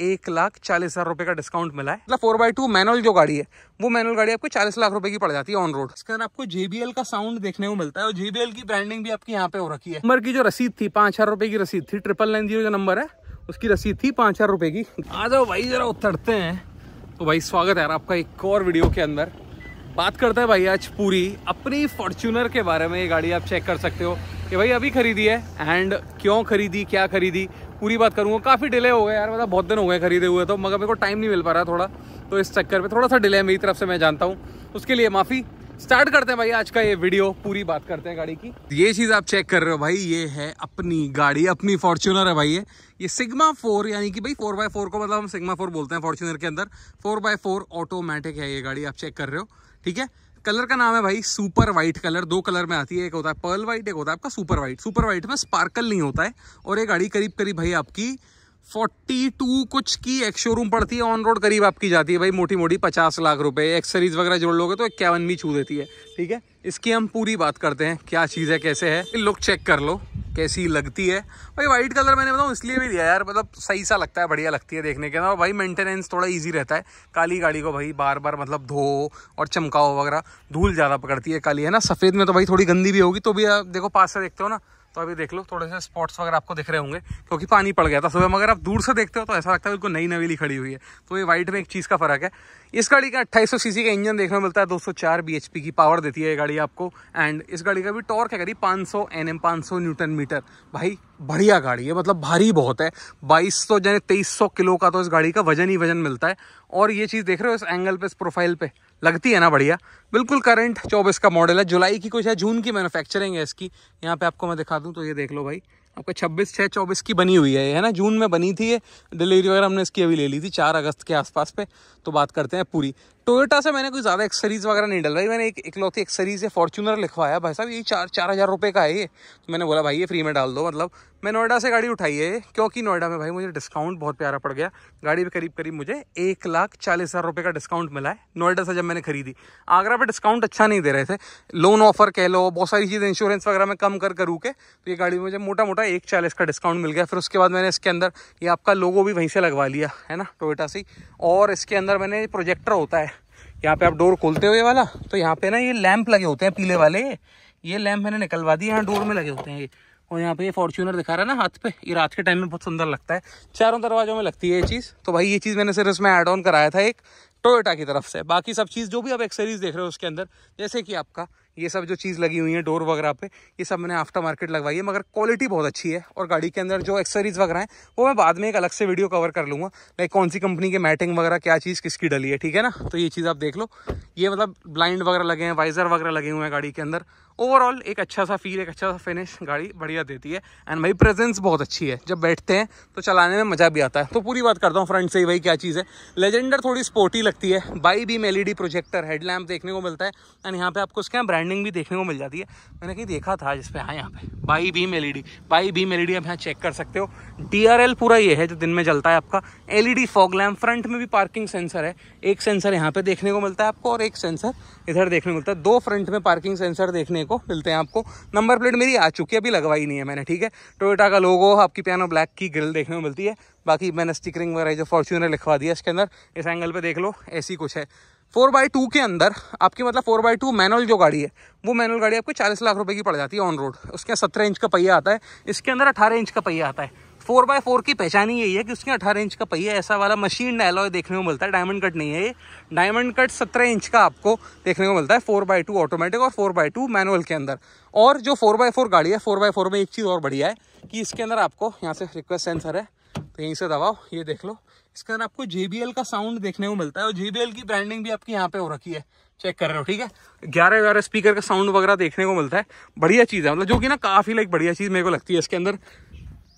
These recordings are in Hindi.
एक लाख चालीस हजार रुपए का डिस्काउंट मिला है मतलब फोर बाई टू मैनुअल जो गाड़ी है वो मैनुअल गाड़ी आपको चालीस लाख रुपए की पड़ जाती है ऑन रोड इसके अंदर आपको जेबीएल का साउंड देखने को मिलता है और जेबीएल की ब्रांडिंग भी आपकी यहाँ पे हो रखी है उम्र की जो रसीद थी पांच हजार रुपए की रसीद थी ट्रिपल नाइन जीरो जो नंबर है उसकी रसीद थी पांच हजार रुपए की आ जाओ भाई जरा उतरते हैं तो भाई स्वागत है यार आपका एक और वीडियो के अंदर बात करते हैं भाई आज पूरी अपनी फॉर्चूनर के बारे में ये गाड़ी आप चेक कर सकते हो कि भाई अभी खरीदी है एंड क्यों खरीदी क्या खरीदी पूरी बात करूँगा काफ़ी डिले हो गए यार मतलब बहुत दिन हो गए खरीदे हुए तो मगर मेरे को टाइम नहीं मिल पा रहा थोड़ा तो इस चक्कर पर थोड़ा सा डिले मेरी तरफ से मैं जानता हूँ उसके लिए माफ़ी स्टार्ट करते हैं भाई आज का ये वीडियो पूरी बात करते हैं गाड़ी की ये चीज़ आप चेक कर रहे हो भाई ये है अपनी गाड़ी अपनी फॉर्चुनर है भाई ये ये सिग्मा फोर यानी कि भाई फोर बाय फोर को मतलब हम सिग्मा फोर बोलते हैं फॉर्च्यूनर के अंदर फोर बाय फोर ऑटोमेटिक है ये गाड़ी आप चेक कर रहे हो ठीक है कलर का नाम है भाई सुपर वाइट कलर दो कलर में आती है एक होता है पर्ल वाइट एक होता है आपका सुपर वाइट सुपर वाइट में स्पार्कल नहीं होता है और ये गाड़ी करीब करीब भाई आपकी 42 कुछ की एक शोरूम पड़ती है ऑन रोड करीब आपकी जाती है भाई मोटी मोटी पचास लाख रुपए एक्सरीज वगैरह जोड़ लोगे तो इक्यावन भी छू देती है ठीक है इसकी हम पूरी बात करते हैं क्या चीज़ है कैसे है लुक चेक कर लो कैसी लगती है भाई वाइट कलर मैंने बताऊँ इसलिए भी लिया यार मतलब सही सा लगता है बढ़िया लगती है देखने के ना भाई मेंटेनेंस थोड़ा ईजी रहता है काली गाड़ी को भाई बार बार मतलब धो और चमकाओ वगैरह धूल ज़्यादा पकड़ती है काली है ना सफ़ेद में तो भाई थोड़ी गंदी भी होगी तो भी देखो पास से देखते हो ना तो अभी देख लो थोड़े से स्पॉट्स वगैरह आपको दिख रहे होंगे क्योंकि पानी पड़ गया था सुबह मगर आप दूर से देखते हो तो ऐसा लगता है बिल्कुल नई नवेली खड़ी हुई है तो ये वाइट में एक चीज़ का फर्क है इस गाड़ी का अट्ठाईस सीसी का इंजन देखने को मिलता है 204 बीएचपी की पावर देती है ये गाड़ी आपको एंड इस गाड़ी का भी टॉर्क है करीब 500 एन एम न्यूटन मीटर भाई बढ़िया गाड़ी है मतलब भारी बहुत है बाईस सौ यानी तेईस किलो का तो इस गाड़ी का वजन ही वजन मिलता है और ये चीज़ देख रहे हो इस एंगल पे इस प्रोफाइल पे लगती है ना बढ़िया बिल्कुल करंट चौबीस का मॉडल है जुलाई की कुछ है जून की मैनुफैक्चरिंग है इसकी यहाँ पे आपको मैं दिखा दूँ तो ये देख लो भाई आपका छब्बीस छः चौबीस की बनी हुई है ये है ना जून में बनी थी ये डिलीवरी वगैरह हमने इसकी अभी ले ली थी चार अगस्त के आसपास पे तो बात करते हैं पूरी टोयोटा से मैंने कोई ज़्यादा एक्सरीज वगैरह नहीं रही मैंने एक इकलौती एक्सरीज या फॉर्चूनर लिखवाया भाई साहब ये चार चार हज़ार रुपये का है ये तो मैंने बोला भाई ये फ्री में डाल दो मतलब मैं नोएडा से गाड़ी उठाई है क्योंकि नोएडा में भाई मुझे डिस्काउंट बहुत प्यारा पड़ गया गाड़ी पे करीब करीब मुझे एक लाख चालीस हज़ार रुपये का डिस्काउंट मिला है नोएडा से जब मैंने खरीदी आगरा पे डिस्काउंट अच्छा नहीं दे रहे थे लोन ऑफर कह लो बहुत सारी चीज़ें इंश्योरेंस वगैरह में कम कर करूँ के तो ये गाड़ी मुझे मोटा मोटा एक चालीस का डिस्काउंट मिल गया फिर उसके बाद मैंने इसके अंदर ये आपका लोगो भी वहीं से लगवा लिया है ना टोयटा से और इसके अंदर मैंने प्रोजेक्टर होता है यहाँ पे आप डोर खोलते हो ये वाला तो यहाँ पे ना ये लैंप लगे होते हैं पीले वाले ये लैंप मैंने निकलवा दिए यहाँ डोर में लगे होते हैं ये और यहाँ पे ये फॉर्च्यूनर दिखा रहा है ना हाथ पे ये रात के टाइम में बहुत सुंदर लगता है चारों दरवाजों में लगती है ये चीज़ तो भाई ये चीज़ मैंने सिर्फ इसमें ऐड ऑन कराया था एक टोयोटा की तरफ से बाकी सब चीज़ जो भी आप एक्सेरीज देख रहे हो उसके अंदर जैसे कि आपका ये सब जो चीज़ लगी हुई है डोर वगैरह पे ये सब मैंने आफ्टर मार्केट लगवाई है मगर क्वालिटी बहुत अच्छी है और गाड़ी के अंदर जो एक्सेसरीज वगैरह हैं वो मैं बाद में एक अलग से वीडियो कवर कर लूँगा लाइक कौन सी कंपनी के मैटिंग वगैरह क्या चीज़ किसकी डली है ठीक है ना तो ये चीज़ आप देख लो ये मतलब ब्लाइंड वगैरह लगे हैं वाइज़र वगैरह लगे हुए हैं गाड़ी के अंदर ओवरऑल एक अच्छा सा फील एक अच्छा सा फिनिश गाड़ी बढ़िया देती है एंड भाई प्रेजेंस बहुत अच्छी है जब बैठते हैं तो चलाने में मज़ा भी आता है तो पूरी बात करता हूँ फ्रंट से ही भाई क्या चीज़ है लेजेंडर थोड़ी स्पोर्टी लगती है bi beam L projector headlamp देखने को मिलता है एंड यहाँ पर आपको उसके यहाँ ब्रांडिंग भी देखने को मिल जाती है मैंने कहीं देखा था जिसपे हाँ यहाँ पे bi beam L bi beam L आप यहाँ चेक कर सकते हो डी पूरा ये है जो दिन में जलता है आपका एल फॉग लैम्प फ्रंट में भी पार्किंग सेंसर है एक सेंसर यहाँ पे देखने को मिलता है आपको और एक सेंसर इधर देखने को मिलता है दो फ्रंट में पार्किंग सेंसर देखने को मिलते हैं आपको नंबर प्लेट मेरी आ चुकी है अभी लगवाई नहीं है मैंने ठीक है टोयोटा का लोगो आपकी पियानो ब्लैक की ग्रिल देखने को मिलती है बाकी मैंने स्टिकरिंग वगैरह जो फॉर्च्यूनर लिखवा दिया इसके अंदर इस एंगल पर देख लो ऐसी कुछ है फोर बाई टू के अंदर आपकी मतलब फोर बाई टू मैनुअल जो गाड़ी है वो मैनुअल गाड़ी आपको चालीस लाख रुपये की पड़ जाती है ऑन रोड उसके सत्रह इंच का पहिया आता है इसके अंदर अठारह इंच का पहिया आता है फोर बाय फोर की पहचान ही यही है कि उसके अठारह इंच का पहिया ऐसा वाला मशीन एलॉय देखने को मिलता है डायमंड कट नहीं है ये डायमंड कट सत्रह इंच का आपको देखने को मिलता है फोर बाय टू ऑटोमेटिक और फोर बाय टू मैनुअल के अंदर और जो फोर बाय फोर गाड़ी है फोर बाय फोर में एक चीज़ और बढ़िया है कि इसके अंदर आपको यहाँ से रिक्वेस्ट सेंसर है तो यहीं से दबाओ ये देख लो इसके अंदर आपको जे का साउंड देखने को मिलता है और जे की ब्रांडिंग भी आपकी यहाँ पे हो रखी है चेक कर रहे हो ठीक है ग्यारह ग्यारह स्पीकर का साउंड वगैरह देखने को मिलता है बढ़िया चीज़ है मतलब जो कि ना काफ़ी लाइक बढ़िया चीज़ मेरे को लगती है इसके अंदर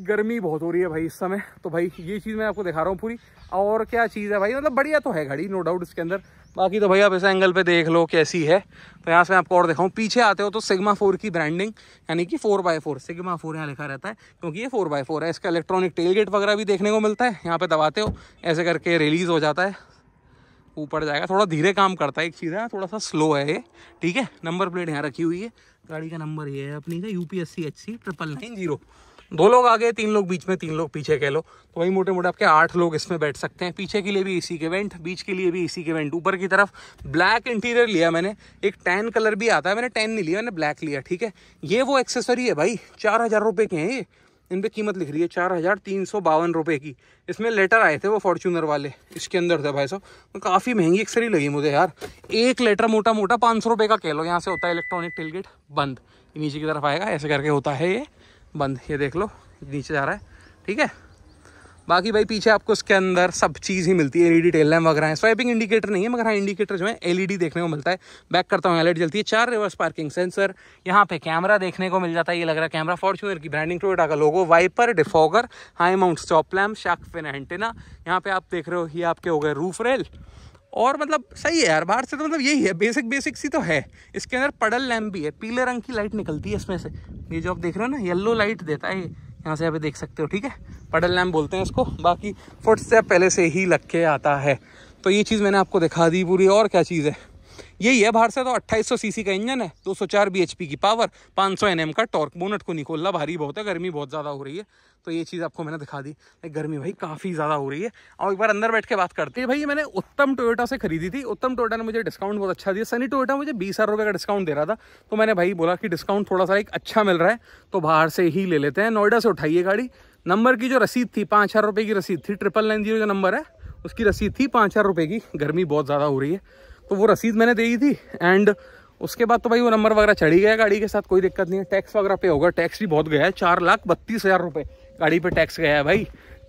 गर्मी बहुत हो रही है भाई इस समय तो भाई ये चीज़ मैं आपको दिखा रहा हूँ पूरी और क्या चीज़ है भाई मतलब बढ़िया तो है घड़ी नो डाउट इसके अंदर बाकी तो भाई आप इस एंगल पे देख लो कैसी है तो यहाँ से मैं आपको और दिखाऊँ पीछे आते हो तो सिग्मा फोर की ब्रांडिंग यानी कि four by four sigma four यहाँ लिखा रहता है क्योंकि ये फोर बाय फोर है इसका इलेक्ट्रॉनिक टेल गेट वगैरह भी देखने को मिलता है यहाँ पर दबाते हो ऐसे करके रिलीज़ हो जाता है ऊपर जाएगा थोड़ा धीरे काम करता है एक चीज़ है थोड़ा सा स्लो है ये ठीक है नंबर प्लेट यहाँ रखी हुई है गाड़ी का नंबर ये है अपनी का U P S C H C triple nine zero दो लोग आगे तीन लोग बीच में तीन लोग पीछे कह लो तो वही मोटे मोटे आपके आठ लोग इसमें बैठ सकते हैं पीछे के लिए भी इसी के वेंट बीच के लिए भी इसी के वेंट ऊपर की तरफ ब्लैक इंटीरियर लिया मैंने एक टैन कलर भी आता है मैंने टैन नहीं लिया मैंने ब्लैक लिया ठीक है ये वो एक्सेसरी है भाई चार हज़ार रुपये के हैं ये इन पर कीमत लिख रही है चार हज़ार तीन सौ बावन रुपये की इसमें लेटर आए थे वो फॉर्चूनर वाले इसके अंदर थे भाई साहब तो काफ़ी महंगी एक्सरी लगी मुझे यार एक लेटर मोटा मोटा पाँच सौ रुपये का कह लो यहाँ से होता है इलेक्ट्रॉनिक टिलगेट बंद नीचे की तरफ आएगा ऐसे करके होता है ये बंद ये देख लो नीचे जा रहा है ठीक है बाकी भाई पीछे आपको इसके अंदर सब चीज़ ही मिलती है एलईडी टेल लैम वगैरह है स्वाइपिंग इंडिकेटर नहीं है मगर हाँ इंडिकेटर जो है एलईडी देखने को मिलता है बैक करता हूँ लाइट जलती है चार रिवर्स पार्किंग सेंसर यहाँ पे कैमरा देखने को मिल जाता है ये लग रहा है कैमरा फॉर्चूनर की ब्रांडिंग टोटा का logo wiper defogger high mount stop lamp shark fin antenna यहाँ पे आप देख रहे हो ये आपके हो गए रूफ रेल और मतलब सही है यार बाहर से तो मतलब यही है बेसिक बेसिक सी तो है इसके अंदर पडल लैम्प भी है पीले रंग की लाइट निकलती है इसमें से ये जो आप देख रहे हो ना येलो लाइट देता है यहाँ से आप देख सकते हो ठीक है पडल लैम्प बोलते हैं इसको बाकी फुट से पहले से ही लग के आता है तो ये चीज़ मैंने आपको दिखा दी पूरी और क्या चीज़ है यही है भारत से तो 2800 सीसी का इंजन है 204 बीएचपी की पावर 500 एनएम का टॉर्क बोनट को निकोलना भारी बहुत है गर्मी बहुत ज़्यादा हो रही है तो ये चीज़ आपको मैंने दिखा दी गर्मी भाई काफ़ी ज़्यादा हो रही है और एक बार अंदर बैठ के बात करते हैं भाई मैंने उत्तम टोयोटा से खरीदी थी उत्तम टोयोटा ने मुझे डिस्काउंट बहुत अच्छा दिया सनी टोयोटा मुझे बीस हज़ार रुपये का डिस्काउंट दे रहा था तो मैंने भाई बोला कि डिस्काउंट थोड़ा सा एक अच्छा मिल रहा है तो बाहर से ही ले लेते हैं नोएडा से उठाइए गाड़ी नंबर की जो रसीद थी पाँच हज़ार रुपये की रसीद थी ट्रिपल नाइन जीरो जो नंबर है उसकी रसीद थी पाँच हज़ार रुपये की गर्मी बहुत ज़्यादा हो रही है तो वो रसीद मैंने दे दी थी एंड उसके बाद तो भाई वो नंबर वगैरह चढ़ी गया गाड़ी के साथ कोई दिक्कत नहीं है टैक्स वगैरह पे होगा टैक्स भी बहुत गया है चार लाख बत्तीस हज़ार रुपये गाड़ी पे टैक्स गया है भाई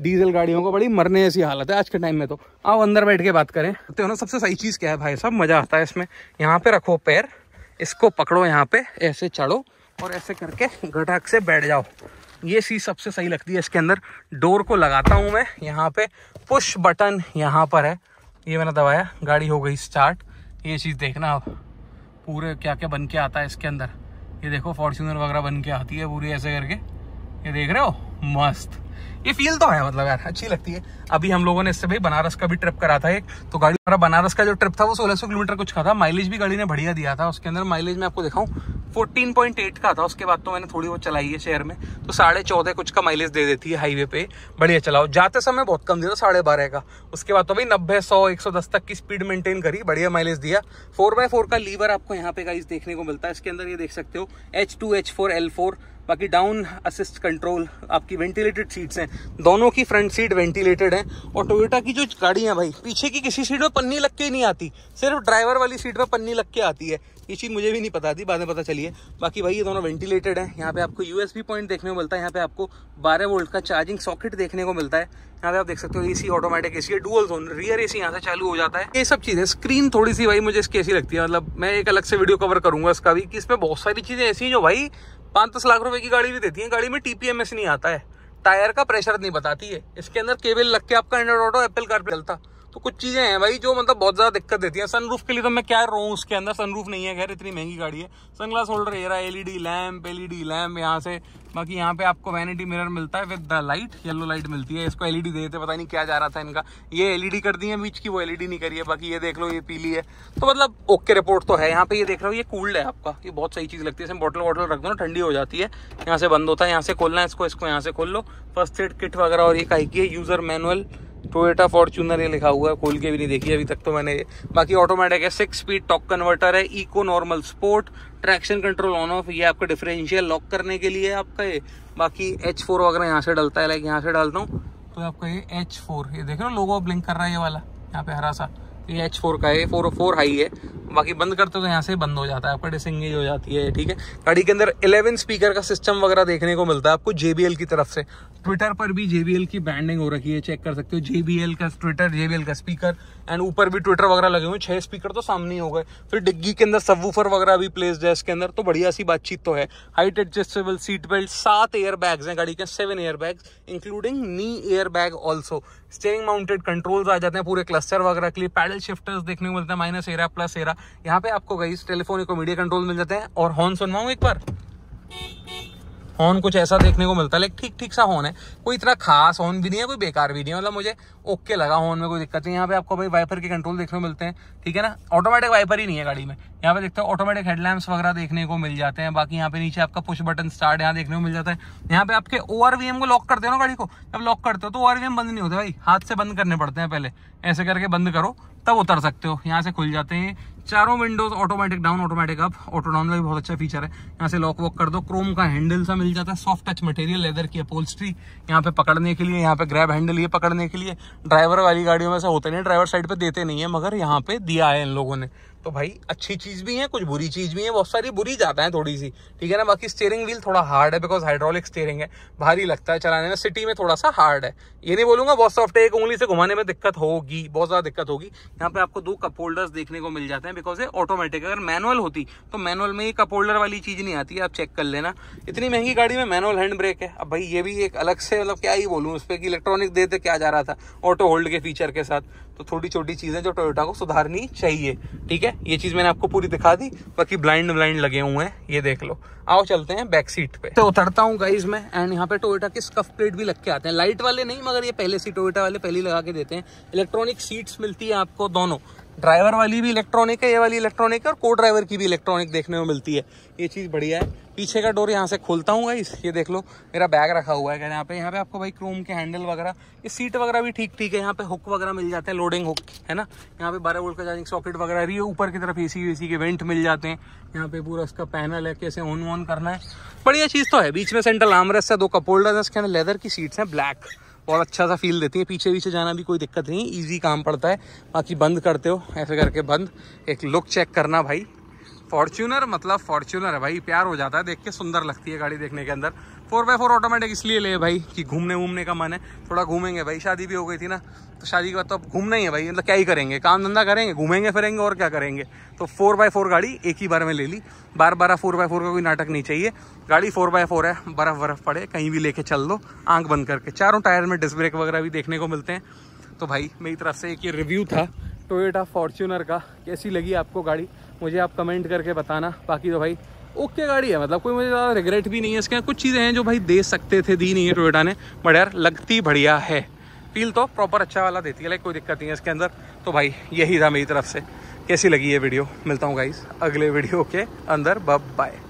डीजल गाड़ियों को बड़ी मरने ऐसी हालत है आज के टाइम में तो आओ अंदर बैठ के बात करें तो ना सबसे सही चीज़ क्या है भाई साहब मज़ा आता है इसमें यहाँ पे रखो पैर इसको पकड़ो यहाँ पे ऐसे चढ़ो और ऐसे करके गटक से बैठ जाओ ये चीज़ सबसे सही लगती है इसके अंदर डोर को लगाता हूँ मैं यहाँ पे पुश बटन यहाँ पर है ये मैंने दबाया गाड़ी हो गई स्टार्ट ये चीज़ देखना आप पूरे क्या क्या बन के आता है इसके अंदर ये देखो फॉर्च्यूनर वगैरह बन के आती है पूरी ऐसे करके ये देख रहे हो मस्त ये फील तो है मतलब यार अच्छी लगती है अभी हम लोगों ने इससे भाई बनारस का भी ट्रिप करा था एक तो गाड़ी हमारा बनारस का जो ट्रिप था वो 1600 किलोमीटर कुछ का था माइलेज भी गाड़ी ने बढ़िया दिया था उसके अंदर माइलेज मैं आपको दिखाऊं 14.8 का था उसके बाद तो मैंने थोड़ी वो चलाई है शहर में तो साढ़े चौदह कुछ का माइलेज दे देती है हाईवे पे बढ़िया चलाओ जाते समय बहुत कम दिया साढ़े बारह का उसके बाद तो भाई नब्बे सौ एक सौ दस तक की स्पीड मेंटेन करी बढ़िया माइलेज दिया फोर बाय फोर का लीवर आपको यहाँ पे गाइस देखने को मिलता है इसके अंदर ये देख सकते हो H two H four L four बाकी डाउन असिस्ट कंट्रोल आपकी वेंटिलेटेड सीट्स हैं दोनों की फ्रंट सीट वेंटिलेटेड है और टोयोटा की जो गाड़ी है भाई पीछे की किसी सीट पर पन्नी लग के नहीं आती सिर्फ ड्राइवर वाली सीट पर पन्नी लग के आती है ये चीज़ मुझे भी नहीं पता थी बाद में पता चली है बाकी भाई ये दोनों वेंटिलेटेड है यहाँ पे आपको यूएसबी पॉइंट देखने को मिलता है यहाँ पे आपको बारह वोल्ट का चार्जिंग सॉकेट देखने को मिलता है यहाँ पे आप देख सकते हो एसी ऑटोमेटिक एसी है डुअल जोन रियर एसी यहाँ से चालू हो जाता है ये सब चीज़ें स्क्रीन थोड़ी सी भाई मुझे इसकी ऐसी लगती है मतलब मैं एक अलग से वीडियो कवर करूंगा इसका भी कि इसमें बहुत सारी चीज़ें ऐसी जो भाई पाँच दस लाख रुपए की गाड़ी भी देती है गाड़ी में टीपीएमएस नहीं आता है टायर का प्रेशर नहीं बताती है इसके अंदर केबल लग के आपका एंड्रॉइड ऑटो एप्पल कार चलता तो कुछ चीज़ें हैं भाई जो मतलब बहुत ज़्यादा दिक्कत देती है सनरूफ के लिए तो मैं क्या रहा हूँ उसके अंदर सनरूफ नहीं है खैर इतनी महंगी गाड़ी है सनग्लास होल्डर ये रहा एलईडी लैम्प एलईडी लैम्प यहाँ से बाकी यहाँ पे आपको वैनिटी मिरर मिलता है with the light yellow light मिलती है इसको एलईडी देते पता नहीं क्या जा रहा था इनका ये एलईडी कर दी है बीच की वो एलईडी नहीं करी है बाकी ये देख लो ये पीली है तो मतलब ओके रिपोर्ट तो है यहाँ पे ये देख रहे हो ये कूल्ड है आपका ये बहुत सही चीज़ लगती है इसमें बॉटल वॉटल रख दो ना ठंडी हो जाती है यहाँ से बंद होता है यहाँ से खोलना है इसको इसको यहाँ से खोल लो फर्स्ट एड किट वगैरह और ये कहेगी की यूज़र मैनुअल टोयोटा फॉर्चूनर ये लिखा हुआ है खोल के भी नहीं देखी अभी तक तो मैंने बाकी ऑटोमेटिक है सिक्स स्पीड टॉक कन्वर्टर है eco normal sport traction control on off ये आपका डिफरेंशियल लॉक करने के लिए आपका ये बाकी एच फोर वगैरह यहाँ से डलता है लाइक यहाँ से डालता हूँ तो आपका ये एच फोर ये देख रहे हो लोगो ब्लिंक कर रहा है ये वाला यहाँ पे हरा सा तो ये एच फोर का है फोर फोर हाई है बाकी बंद करते हो तो यहाँ से बंद हो जाता है आपका डिसंगेज हो जाती है ठीक है गाड़ी के अंदर 11 स्पीकर का सिस्टम वगैरह देखने को मिलता है आपको जे की तरफ से ट्विटर पर भी JBL की ब्रांडिंग हो रखी है चेक कर सकते हो JBL का ट्विटर JBL का स्पीकर एंड ऊपर भी ट्विटर वगैरह लगे हुए छह स्पीकर तो सामने ही हो गए फिर डिग्गी के अंदर सबवूफर वगैरह भी प्लेस है इसके अंदर तो बढ़िया सी बातचीत तो है हाइट एडजस्टेबल सीट बेल्ट सात एयर बैग्स हैं गाड़ी के seven air bags including knee air bag also steering mounted controls आ जाते हैं पूरे क्लस्टर वगैरह के लिए पैडल शिफ्टर्स देखने को मिलते हैं माइनस एरा प्लस एरा यहाँ पे आपको गई टेलीफोन को मीडिया कंट्रोल मिल जाते हैं और हॉर्न सुनवाऊ एक बार हॉर्न कुछ ऐसा देखने को मिलता है लाइक ठीक ठीक सा हॉर्न है कोई इतना खास हॉर्न भी नहीं है कोई बेकार भी नहीं है मतलब मुझे ओके लगा हॉर्न में कोई दिक्कत नहीं यहाँ पे आपको भाई वाइपर के कंट्रोल देखने को मिलते हैं ठीक है ना ऑटोमेटिक वाइपर ही नहीं है गाड़ी में यहाँ पे देखते हो ऑटोमेटिक हेडलैम्प्स वगैरह देखने को मिल जाते हैं बाकी यहाँ पे नीचे आपका पुश बटन स्टार्ट यहाँ देखने को मिल जाता है यहाँ पे आपके ओ को लॉक करते हो ना गाड़ी को जब लॉक करते हो तो ओ बंद नहीं होता भाई हाथ से बंद करने पड़ते हैं पहले ऐसे करके बंद करो तब उतर सकते हो यहाँ से खुल जाते हैं चारों windows automatic down automatic up auto down का भी बहुत अच्छा फीचर है यहाँ से लॉक वॉक कर दो क्रोम का हैंडल सा मिल जाता है सॉफ्ट टच मटेरियल लेदर की अपोल्स्ट्री यहाँ पे पकड़ने के लिए यहाँ पे ग्रैब हैंडल ये पकड़ने के लिए ड्राइवर वाली गाड़ियों में ऐसा होता नहीं ड्राइवर साइड पर देते नहीं है मगर यहाँ पे दिया है इन लोगों ने तो भाई अच्छी चीज़ भी है कुछ बुरी चीज़ भी है बहुत सारी बुरी जाता है थोड़ी सी ठीक है ना बाकी स्टेयरिंग व्हील थोड़ा हार्ड है बिकॉज हाइड्रोलिक स्टेयरिंग है भारी लगता है चलाने में सिटी में थोड़ा सा हार्ड है ये नहीं बोलूंगा बहुत सॉफ्ट है एक उंगली से घुमाने में दिक्कत होगी बहुत ज़्यादा दिक्कत होगी यहाँ पे आपको दो कप होल्डर्स देखने को मिल जाते हैं बिकॉज ये ऑटोमेटिक अगर मैनुअल होती तो मैनुअल में ये कप होल्डर वाली चीज़ नहीं आती है आप चेक कर लेना इतनी महंगी गाड़ी में मैनुअल हैंड ब्रेक है अब भाई ये भी एक अलग से मतलब क्या ही बोलूँ उस पर इलेक्ट्रॉनिक इलेक्ट्रॉनिक देते क्या जा रहा था ऑटो होल्ड के फीचर के साथ तो थोड़ी छोटी चीज़ें जो टोयोटा को सुधारनी चाहिए ठीक है है ये चीज मैंने आपको पूरी दिखा दी बाकी ब्लाइंड ब्लाइंड लगे हुए हैं ये देख लो आओ चलते हैं बैक सीट पे तो उतरता हूँ गाइज में एंड यहाँ पे टोयोटा के स्कफ प्लेट भी लग के आते हैं लाइट वाले नहीं मगर ये पहले से टोयोटा वाले पहले लगा के देते हैं इलेक्ट्रॉनिक सीट्स मिलती है आपको दोनों ड्राइवर वाली भी इलेक्ट्रॉनिक है ये वाली इलेक्ट्रॉनिक है और को ड्राइवर की भी इलेक्ट्रॉनिक देखने में मिलती है ये चीज़ बढ़िया है पीछे का डोर यहाँ से खोलता हूँ गाइस ये देख लो मेरा बैग रखा हुआ है क्या यहाँ पे यहाँ पे आपको भाई क्रोम के हैंडल वगैरह ये सीट वगैरह भी ठीक ठीक है यहाँ पे हुक वगैरह मिल जाते हैं लोडिंग हुक है ना यहाँ पे बारह वोल्ट का चार्जिंग सॉकेट वगैरह रही है ऊपर की तरफ ए सी के वेंट मिल जाते हैं यहाँ पे पूरा उसका पैनल है कैसे ऑन ऑन करना है बढ़िया चीज़ तो है बीच में सेंट्रल आमरेस्ट है दो कपोल्डर है उसके लेदर की सीट्स हैं ब्लैक और अच्छा सा फील देती है पीछे पीछे जाना भी कोई दिक्कत नहीं ईजी काम पड़ता है बाकी बंद करते हो ऐसे करके बंद एक लुक चेक करना भाई फॉर्च्यूनर मतलब फॉर्च्यूनर है भाई प्यार हो जाता है देख के सुंदर लगती है गाड़ी देखने के अंदर फोर बाई फोर ऑटोमेटिक इसलिए ले भाई कि घूमने वूमने का मन है थोड़ा घूमेंगे भाई शादी भी हो गई थी ना तो शादी के बाद तो अब घूमना ही है भाई मतलब क्या ही करेंगे काम धंधा करेंगे घूमेंगे फिरेंगे और क्या करेंगे तो फोर बाई फोर गाड़ी एक ही बार में ले ली बार बारह फोर बाय फोर का कोई नाटक नहीं चाहिए गाड़ी फोर बाय फोर है बर्फ़ बर्फ़ पड़े कहीं भी लेके चल दो आंख बंद करके चारों टायर में डिस्क ब्रेक वगैरह भी देखने को मिलते हैं तो भाई मेरी तरफ से एक ये रिव्यू था टोयोटा फॉर्च्यूनर का कैसी लगी आपको गाड़ी मुझे आप कमेंट करके बताना बाकी तो भाई ओके गाड़ी है मतलब कोई मुझे ज़्यादा रिग्रेट भी नहीं है इसके कुछ चीज़ें हैं जो भाई दे सकते थे दी नहीं है टोयोटा ने बट यार लगती बढ़िया है फील तो प्रॉपर अच्छा वाला देती है लाइक कोई दिक्कत नहीं है इसके अंदर तो भाई यही था मेरी तरफ से कैसी लगी ये वीडियो मिलता हूँ गाइज अगले वीडियो के अंदर बब बाय